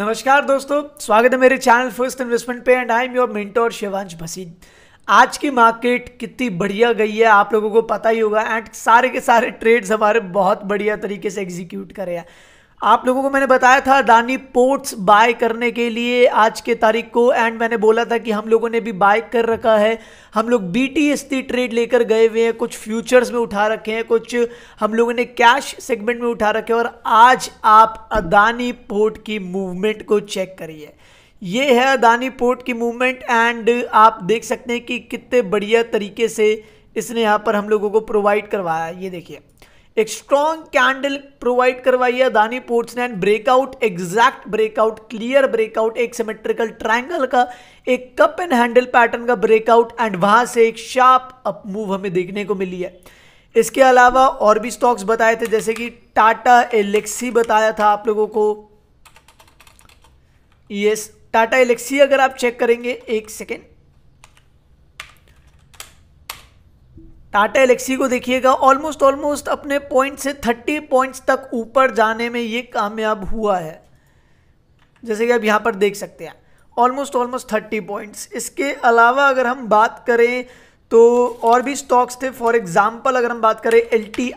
नमस्कार दोस्तों स्वागत है मेरे चैनल फर्स्ट इन्वेस्टमेंट पे एंड आई एम योर और शिवांश भसीन आज की मार्केट कितनी बढ़िया गई है आप लोगों को पता ही होगा एंड सारे के सारे ट्रेड्स हमारे बहुत बढ़िया तरीके से एग्जीक्यूट करे हैं आप लोगों को मैंने बताया था दानी पोर्ट्स बाय करने के लिए आज के तारीख को एंड मैंने बोला था कि हम लोगों ने भी बाय कर रखा है हम लोग बी टी ट्रेड लेकर गए हुए हैं कुछ फ्यूचर्स में उठा रखे हैं कुछ हम लोगों ने कैश सेगमेंट में उठा रखे हैं और आज आप अदानी पोर्ट की मूवमेंट को चेक करिए ये है अदानी पोर्ट की मूवमेंट एंड आप देख सकते हैं कि कितने बढ़िया तरीके से इसने यहाँ पर हम लोगों को प्रोवाइड करवाया ये देखिए एक स्ट्रॉन्ग कैंडल प्रोवाइड करवाई है अदानी पोर्ट्स ने and breakout exact breakout clear breakout एक सिमेट्रिकल ट्रायंगल का एक कप एंड हैंडल पैटर्न का ब्रेकआउट एंड वहां से एक शार्प अप मूव हमें देखने को मिली है इसके अलावा और भी स्टॉक्स बताए थे जैसे कि टाटा एलेक्सी बताया था आप लोगों को यस टाटा एलेक्सी अगर आप चेक करेंगे एक सेकेंड टाटा एलेक्सी को देखिएगा ऑलमोस्ट ऑलमोस्ट अपने पॉइंट से थर्टी पॉइंट्स तक ऊपर जाने में ये कामयाब हुआ है जैसे कि आप यहाँ पर देख सकते हैं ऑलमोस्ट ऑलमोस्ट थर्टी पॉइंट्स इसके अलावा अगर हम बात करें तो और भी स्टॉक्स थे फॉर एग्ज़ाम्पल अगर हम बात करें एल की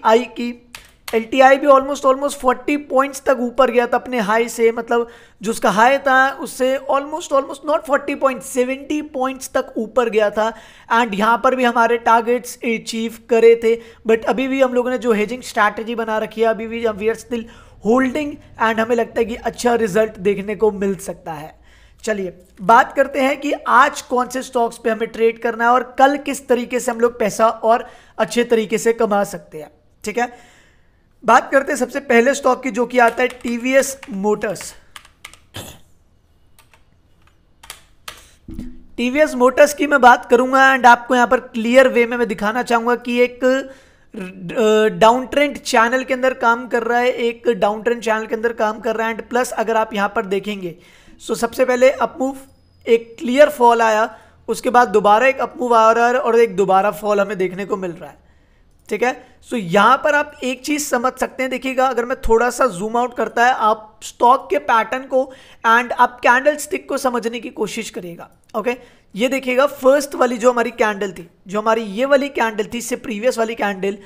एल भी ऑलमोस्ट ऑलमोस्ट फोर्टी पॉइंट्स तक ऊपर गया था अपने हाई से मतलब जो उसका हाई था उससे almost almost not forty point seventy points तक ऊपर गया था एंड यहाँ पर भी हमारे टारगेट्स अचीव करे थे बट अभी भी हम लोगों ने जो हेजिंग स्ट्रैटेजी बना रखी है अभी भी we are still holding and हमें लगता है कि अच्छा रिजल्ट देखने को मिल सकता है चलिए बात करते हैं कि आज कौन से स्टॉक्स पर हमें ट्रेड करना है और कल किस तरीके से हम लोग पैसा और अच्छे तरीके से कमा सकते हैं ठीक है बात करते हैं सबसे पहले स्टॉक की जो कि आता है टीवीएस मोटर्स टीवीएस मोटर्स की मैं बात करूंगा एंड आपको यहां पर क्लियर वे में मैं दिखाना चाहूंगा कि एक डाउन ट्रेंड चैनल के अंदर काम कर रहा है एक डाउन ट्रेंड चैनल के अंदर काम कर रहा है एंड प्लस अगर आप यहां पर देखेंगे सो सबसे पहले अपमूव एक क्लियर फॉल आया उसके बाद दोबारा एक अपमूव आ रहा है और एक दोबारा फॉल हमें देखने को मिल रहा है ठीक है सो so, यहां पर आप एक चीज़ समझ सकते हैं देखिएगा अगर मैं थोड़ा सा जूम आउट करता है आप स्टॉक के पैटर्न को एंड आप कैंडल स्टिक को समझने की कोशिश करिएगा ओके ये देखिएगा फर्स्ट वाली जो हमारी कैंडल थी जो हमारी ये वाली कैंडल थी इससे प्रीवियस वाली कैंडल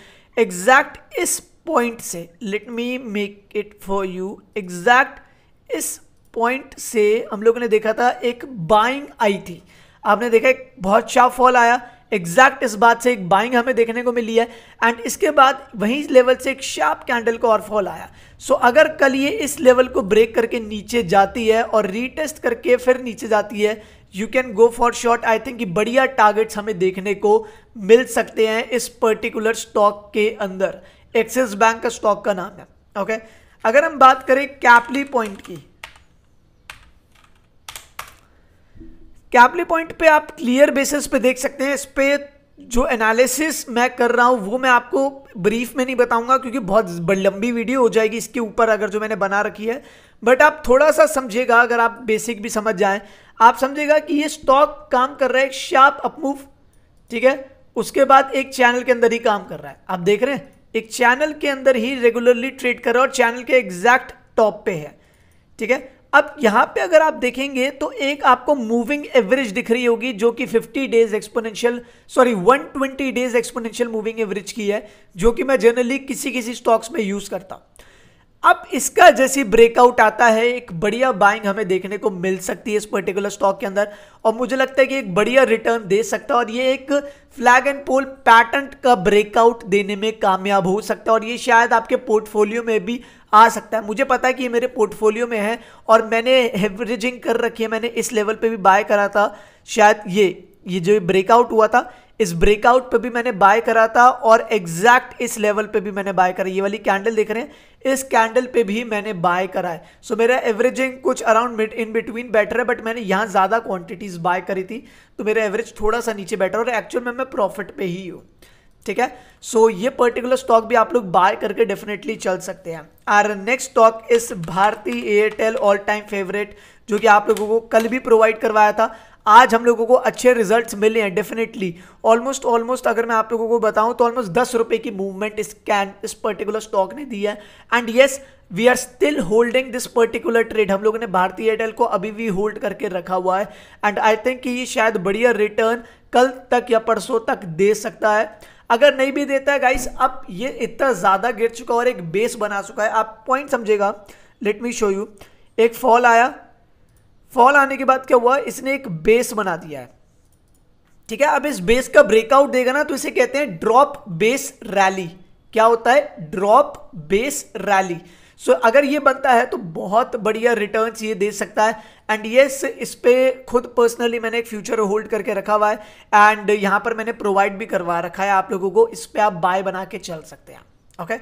एग्जैक्ट इस पॉइंट से let me make it for you exact इस पॉइंट से हम लोगों ने देखा था एक बाइंग आई थी आपने देखा एक बहुत शार्प फॉल आया एग्जैक्ट इस बात से एक बाइंग हमें देखने को मिली है एंड इसके बाद वहीं लेवल से एक शार्प कैंडल का और फॉल आया सो so, अगर कल ये इस लेवल को ब्रेक करके नीचे जाती है और रीटेस्ट करके फिर नीचे जाती है you can go for short I think बढ़िया टारगेट्स हमें देखने को मिल सकते हैं इस पर्टिकुलर स्टॉक के अंदर एक्सिस बैंक का स्टॉक का नाम है ओके okay? अगर हम बात करें कैपली पॉइंट की कैपली पॉइंट पे आप क्लियर बेसिस पे देख सकते हैं इस पर जो एनालिसिस मैं कर रहा हूँ वो मैं आपको ब्रीफ में नहीं बताऊंगा क्योंकि बहुत लंबी वीडियो हो जाएगी इसके ऊपर अगर जो मैंने बना रखी है बट आप थोड़ा सा समझिएगा अगर आप बेसिक भी समझ जाएं आप समझिएगा कि ये स्टॉक काम कर रहा है एक शार्प अपमूव ठीक है उसके बाद एक चैनल के अंदर ही काम कर रहा है आप देख रहे हैं एक चैनल के अंदर ही रेगुलरली ट्रेड कर रहा है और चैनल के एग्जैक्ट टॉप पे है ठीक है अब यहां पे अगर आप देखेंगे तो एक आपको मूविंग एवरेज दिख रही होगी जो कि 50 days exponential sorry 120 days exponential moving average की है जो कि मैं जनरली किसी किसी स्टॉक्स में यूज करता हूं अब इसका जैसे ब्रेकआउट आता है एक बढ़िया बाइंग हमें देखने को मिल सकती है इस पर्टिकुलर स्टॉक के अंदर और मुझे लगता है कि एक बढ़िया रिटर्न दे सकता है और ये एक फ्लैग एंड पोल पैटर्न का ब्रेकआउट देने में कामयाब हो सकता है और ये शायद आपके पोर्टफोलियो में भी आ सकता है मुझे पता है कि ये मेरे पोर्टफोलियो में है और मैंने हेवरेजिंग कर रखी है मैंने इस लेवल पर भी बाय करा था शायद ये ये जो ब्रेकआउट हुआ था इस ब्रेकआउट पे भी मैंने बाय करा था और एग्जैक्ट इस लेवल पे भी मैंने बाय करा ये वाली कैंडल देख रहे हैं इस कैंडल पे भी मैंने बाय करा है सो so, मेरा एवरेजिंग कुछ around mid in between better है बट मैंने यहाँ ज़्यादा क्वांटिटीज़ बाय करी थी तो मेरा एवरेज थोड़ा सा नीचे बैठा और एक्चुअल में मैं प्रॉफिट पे ही हूँ ठीक है सो so, ये पर्टिकुलर स्टॉक भी आप लोग बाय करके डेफिनेटली चल सकते हैं are next stock is Bharti Airtel all time favourite जो कि आप लोगों को कल भी प्रोवाइड करवाया था आज हम लोगों को अच्छे रिजल्ट्स मिले हैं डेफिनेटली ऑलमोस्ट ऑलमोस्ट अगर मैं आप लोगों को बताऊं तो ऑलमोस्ट दस रुपए की मूवमेंट इस कैन इस पर्टिकुलर स्टॉक ने दी है and yes we are still holding this particular trade हम लोगों ने भारतीय एयरटेल को अभी भी होल्ड करके रखा हुआ है एंड आई थिंक कि ये शायद बढ़िया रिटर्न कल तक या परसों तक दे सकता है अगर नहीं भी देता है गाइस अब ये इतना ज़्यादा गिर चुका और एक बेस बना चुका है आप पॉइंट समझेगा लेट मी शो यू एक फॉल आया फॉल आने के बाद क्या हुआ इसने एक बेस बना दिया है ठीक है अब इस बेस का ब्रेकआउट देगा ना तो इसे कहते हैं ड्रॉप बेस रैली क्या होता है drop base rally so so, अगर ये बनता है तो बहुत बढ़िया रिटर्न्स ये दे सकता है एंड ये yes, इस पर खुद पर्सनली मैंने एक फ्यूचर होल्ड करके रखा हुआ है एंड यहां पर मैंने प्रोवाइड भी करवा रखा है आप लोगों को इस पर आप बाय बना के चल सकते हैं okay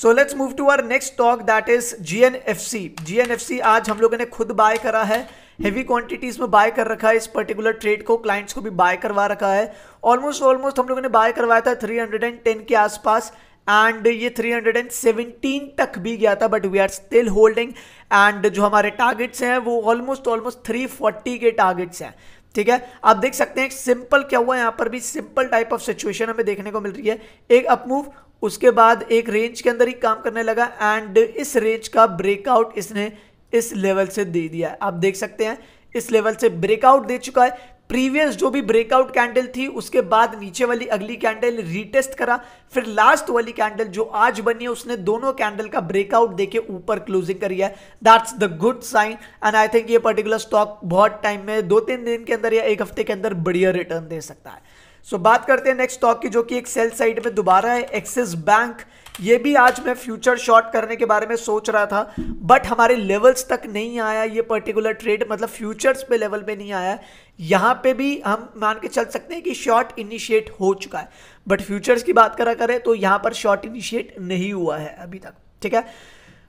so let's move to our next stock that is G N F C G N F C आज हम लोगों ने खुद बाय करा है हैवी क्वांटिटीज़ में बाय कर रखा है इस पर्टिकुलर ट्रेड को क्लाइंट्स को भी बाय करवा रखा है ऑलमोस्ट ऑलमोस्ट हम लोगों ने बाय करवाया था 310 के आसपास एंड ये 317 तक भी गया था but we are still holding and जो हमारे टारगेट्स हैं वो ऑलमोस्ट ऑलमोस्ट 340 के टारगेट्स हैं ठीक है आप देख सकते हैं सिंपल क्या हुआ यहाँ पर भी सिंपल टाइप ऑफ सिचुएशन हमें देखने को मिल रही है एक अपमूव उसके बाद एक रेंज के अंदर ही काम करने लगा एंड इस रेंज का ब्रेकआउट इसने इस लेवल से दे दिया है आप देख सकते हैं इस लेवल से ब्रेकआउट दे चुका है प्रीवियस जो भी ब्रेकआउट कैंडल थी उसके बाद नीचे वाली अगली कैंडल रीटेस्ट करा फिर लास्ट वाली कैंडल जो आज बनी है उसने दोनों कैंडल का ब्रेकआउट देके ऊपर क्लोजिंग करी है that's the good sign and I think ये पर्टिकुलर स्टॉक बहुत टाइम में दो तीन दिन के अंदर या एक हफ्ते के अंदर बढ़िया रिटर्न दे सकता है सो so, बात करते हैं नेक्स्ट स्टॉक की जो कि एक सेल साइड में दोबारा है एक्सिस बैंक ये भी आज मैं फ्यूचर शॉर्ट करने के बारे में सोच रहा था बट हमारे लेवल्स तक नहीं आया ये पर्टिकुलर ट्रेड मतलब फ्यूचर्स पे लेवल पे नहीं आया यहाँ पे भी हम मान के चल सकते हैं कि शॉर्ट इनिशिएट हो चुका है बट फ्यूचर्स की बात करा करें तो यहाँ पर शॉर्ट इनिशिएट नहीं हुआ है अभी तक ठीक है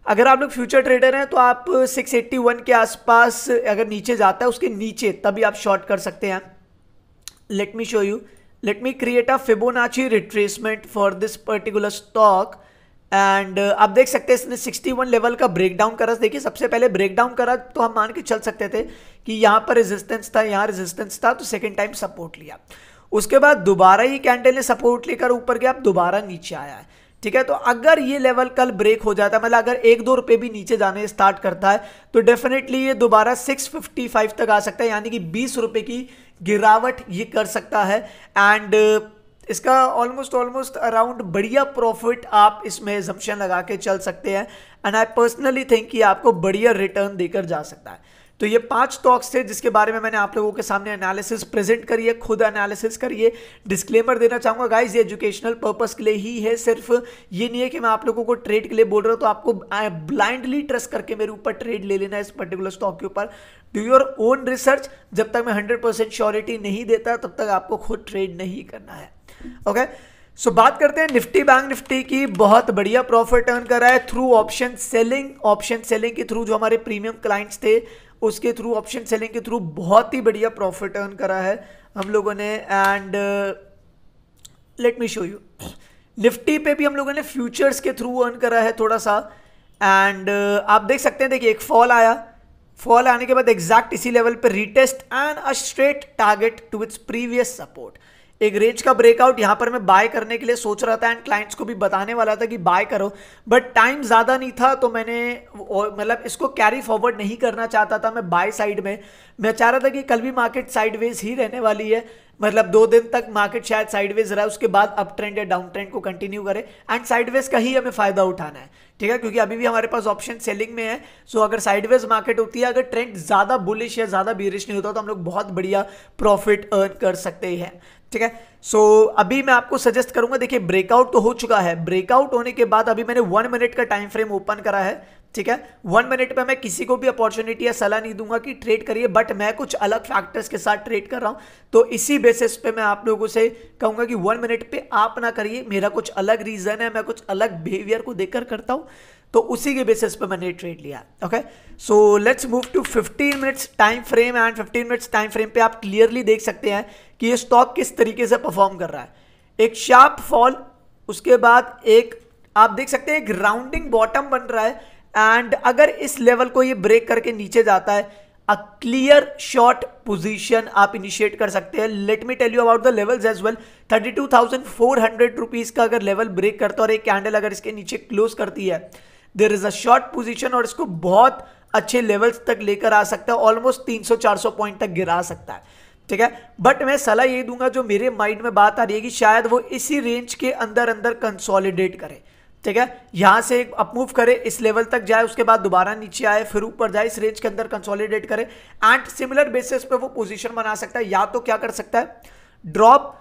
अगर आप लोग फ्यूचर ट्रेडर हैं तो आप 681 के आसपास अगर नीचे जाता है उसके नीचे तभी आप शॉर्ट कर सकते हैं let me show you let me create a Fibonacci retracement for this particular stock and uh, आप देख सकते हैं इसने 61 लेवल का ब्रेकडाउन करा देखिए सबसे पहले ब्रेकडाउन करा तो हम मान के चल सकते थे कि यहाँ पर रेजिस्टेंस था यहाँ रेजिस्टेंस था तो सेकेंड टाइम सपोर्ट लिया उसके बाद दोबारा ही कैंडल ने सपोर्ट लेकर ऊपर गया अब दोबारा नीचे आया है ठीक है तो अगर ये लेवल कल ब्रेक हो जाता है मतलब अगर एक दो रुपए भी नीचे जाने स्टार्ट करता है तो डेफिनेटली ये दोबारा 655 तक आ सकता है यानी कि बीस रुपए की गिरावट ये कर सकता है एंड uh, इसका ऑलमोस्ट ऑलमोस्ट अराउंड बढ़िया प्रॉफिट आप इसमें जमशन लगा के चल सकते हैं एंड आई पर्सनली थिंक कि आपको बढ़िया रिटर्न देकर जा सकता है तो ये पांच स्टॉक्स थे जिसके बारे में मैंने आप लोगों के सामने एनालिसिस प्रेजेंट करिए खुद एनालिसिस करिए डिस्क्लेमर देना चाहूंगा गाइज ये एजुकेशनल पर्पस के लिए ही है सिर्फ ये नहीं है कि मैं आप लोगों को ट्रेड के लिए बोल रहा हूँ तो आपको ब्लाइंडली ट्रस्ट करके मेरे ऊपर ट्रेड ले लेना है इस पर्टिकुलर स्टॉक के ऊपर डू योर ओन रिसर्च जब तक मैं हंड्रेड परसेंट श्योरिटी नहीं देता तब तक आपको खुद ट्रेड नहीं करना है ओके okay? सो so, बात करते हैं निफ्टी बैंक निफ्टी की बहुत बढ़िया प्रॉफिट अर्न कर रहा है through option selling option selling के थ्रू जो हमारे प्रीमियम क्लाइंट्स थे उसके थ्रू ऑप्शन सेलिंग के थ्रू बहुत ही बढ़िया प्रॉफिट अर्न करा है हम लोगों ने and let me show you Nifty पे भी हम लोगों ने फ्यूचर्स के थ्रू अर्न करा है थोड़ा सा एंड uh, आप देख सकते हैं देखिए एक फॉल आया फॉल आने के बाद एग्जैक्ट इसी लेवल पर retest and a straight target to its previous support एक रेंज का ब्रेकआउट यहाँ पर मैं बाय करने के लिए सोच रहा था एंड क्लाइंट्स को भी बताने वाला था कि बाय करो बट टाइम ज़्यादा नहीं था तो मैंने मतलब इसको कैरी फॉरवर्ड नहीं करना चाहता था मैं बाय साइड में मैं चाह रहा था कि कल भी मार्केट साइडवेज ही रहने वाली है मतलब दो दिन तक मार्केट शायद साइडवेज रहा उसके बाद अप ट्रेंड या डाउन ट्रेंड को कंटिन्यू करे एंड साइडवेज का ही हमें फ़ायदा उठाना है ठीक है क्योंकि अभी भी हमारे पास ऑप्शन सेलिंग में है सो अगर साइडवेज मार्केट होती है अगर ट्रेंड ज़्यादा बुलिश या ज़्यादा बीरिश नहीं होता तो हम लोग बहुत बढ़िया प्रॉफिट अर्न कर सकते हैं ठीक है सो so, अभी मैं आपको सजेस्ट करूंगा देखिए ब्रेकआउट तो हो चुका है ब्रेकआउट होने के बाद अभी मैंने वन मिनट का टाइम फ्रेम ओपन करा है ठीक है वन मिनट पे मैं किसी को भी अपॉर्चुनिटी या सलाह नहीं दूंगा कि ट्रेड करिए बट मैं कुछ अलग फैक्टर्स के साथ ट्रेड कर रहा हूं तो इसी बेसिस पे मैं आप लोगों से कहूंगा कि वन मिनट पे आप ना करिए मेरा कुछ अलग रीज़न है मैं कुछ अलग बिहेवियर को देखकर करता हूं तो उसी के बेसिस पे मैंने ट्रेड लिया okay so let's move to fifteen minutes time frame and fifteen minutes time frame पे आप क्लियरली देख सकते हैं कि ये स्टॉक किस तरीके से परफॉर्म कर रहा है एक शार्प फॉल उसके बाद एक आप देख सकते हैं एक राउंडिंग बॉटम बन रहा है एंड अगर इस लेवल को ये ब्रेक करके नीचे जाता है अ क्लियर शॉर्ट पोजीशन आप इनिशिएट कर सकते हैं let me tell you about the levels as well thirty two thousand four hundred rupees का अगर लेवल ब्रेक करता है और एक कैंडल अगर इसके नीचे क्लोज करती है there is a short position और इसको बहुत अच्छे लेवल्स तक लेकर आ सकता है ऑलमोस्ट 300-400 पॉइंट तक गिरा सकता है ठीक है बट मैं सलाह ये दूंगा जो मेरे माइंड में बात आ रही है कि शायद वो इसी रेंज के अंदर अंदर कंसोलिडेट करे ठीक है यहाँ से अप मूव करे इस लेवल तक जाए उसके बाद दोबारा नीचे आए फिर ऊपर जाए इस रेंज के अंदर कंसोलिडेट करे एंड सिमिलर बेसिस पे वो पोजीशन बना सकता है या तो क्या कर सकता है ड्रॉप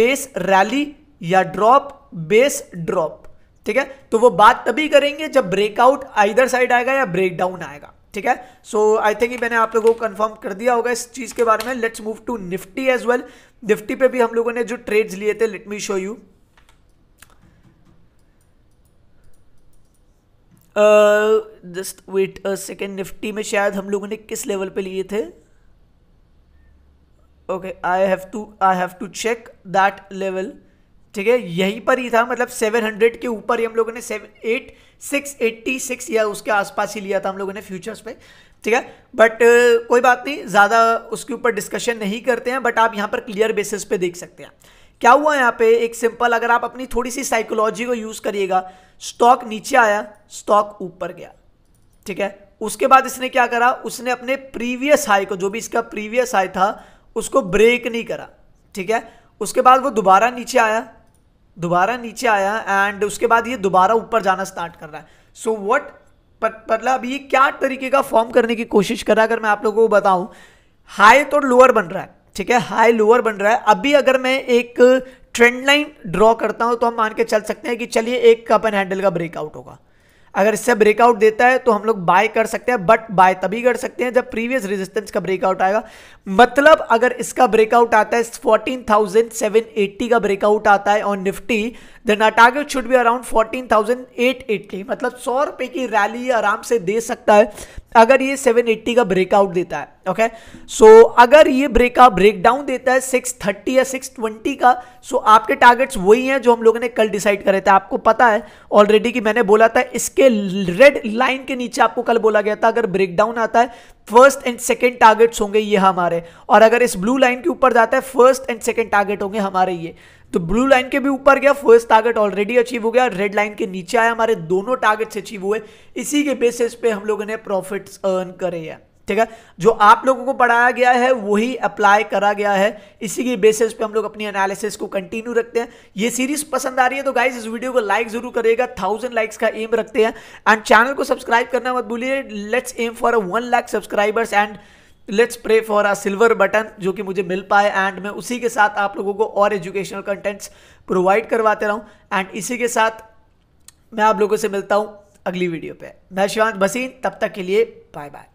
बेस रैली या ड्रॉप बेस ड्रॉप ठीक है तो वो बात तभी करेंगे जब ब्रेकआउट आइधर साइड आएगा या ब्रेकडाउन आएगा ठीक है सो आई थिंक मैंने आप लोगों को कंफर्म कर दिया होगा इस चीज़ के बारे में let's move to Nifty as well Nifty पे भी हम लोगों ने जो ट्रेड्स लिए थे let me show you just wait a second Nifty में शायद हम लोगों ने किस लेवल पे लिए थे okay I have to I have to check that level ठीक है यहीं पर ही था मतलब 700 के ऊपर ही हम लोगों ने सेवन एट 686 या उसके आसपास ही लिया था हम लोगों ने फ्यूचर्स पे ठीक है बट uh, कोई बात नहीं ज़्यादा उसके ऊपर डिस्कशन नहीं करते हैं बट आप यहाँ पर क्लियर बेसिस पे देख सकते हैं क्या हुआ यहाँ पे एक सिंपल अगर आप अपनी थोड़ी सी साइकोलॉजी को यूज़ करिएगा स्टॉक नीचे आया स्टॉक ऊपर गया ठीक है उसके बाद इसने क्या करा उसने अपने प्रीवियस हाई को जो भी इसका प्रीवियस हाई था उसको ब्रेक नहीं करा ठीक है उसके बाद वो दोबारा नीचे आया दोबारा नीचे आया एंड उसके बाद ये दोबारा ऊपर जाना स्टार्ट कर रहा है सो वट मतलब अभी ये क्या तरीके का फॉर्म करने की कोशिश कर रहा है अगर मैं आप लोगों को बताऊं हाई तो लोअर बन रहा है ठीक है हाई लोअर बन रहा है अभी अगर मैं एक ट्रेंड लाइन ड्रॉ करता हूं तो हम मान के चल सकते हैं कि चलिए एक कप एंड हैंडल का ब्रेकआउट होगा अगर इससे ब्रेकआउट देता है तो हम लोग बाय कर सकते हैं बट बाय तभी कर सकते हैं जब प्रीवियस रेजिस्टेंस का ब्रेकआउट आएगा मतलब अगर इसका ब्रेकआउट आता है 14,780 का ब्रेकआउट आता है on Nifty then target should be around 14,880 मतलब सौ रुपए की रैली आराम से दे सकता है अगर ये 780 का ब्रेकआउट देता है ओके okay? सो so, अगर ये ब्रेकआउट ब्रेकडाउन देता है 630 या 620 का सो so आपके टारगेट्स वही हैं जो हम लोगों ने कल डिसाइड करे थे आपको पता है ऑलरेडी कि मैंने बोला था इसके रेड लाइन के नीचे आपको कल बोला गया था अगर ब्रेकडाउन आता है फर्स्ट एंड सेकेंड टारगेट्स होंगे ये हमारे और अगर इस ब्लू लाइन के ऊपर जाता है फर्स्ट एंड सेकेंड टारगेट होंगे हमारे ये तो ब्लू लाइन के भी ऊपर गया फर्स्ट टारगेट ऑलरेडी अचीव हो गया रेड लाइन के नीचे आया हमारे दोनों टारगेट्स अचीव हुए इसी के बेसिस पे हम लोगों ने प्रॉफिट्स अर्न करे हैं ठीक है जो आप लोगों को पढ़ाया गया है वही अप्लाई करा गया है इसी की बेसिस पे हम लोग अपनी एनालिसिस को कंटिन्यू रखते हैं ये सीरीज पसंद आ रही है तो गाइज इस वीडियो को लाइक जरूर करेगा थाउजेंड लाइक्स का एम रखते हैं एंड चैनल को सब्सक्राइब करना मत भूलिए let's aim for one lakh subscribers and let's pray for a silver button जो कि मुझे मिल पाए एंड मैं उसी के साथ आप लोगों को और एजुकेशनल कंटेंट्स प्रोवाइड करवाते रहूं एंड इसी के साथ मैं आप लोगों से मिलता हूं अगली वीडियो पे मैं शिवान भसीन तब तक के लिए बाय बाय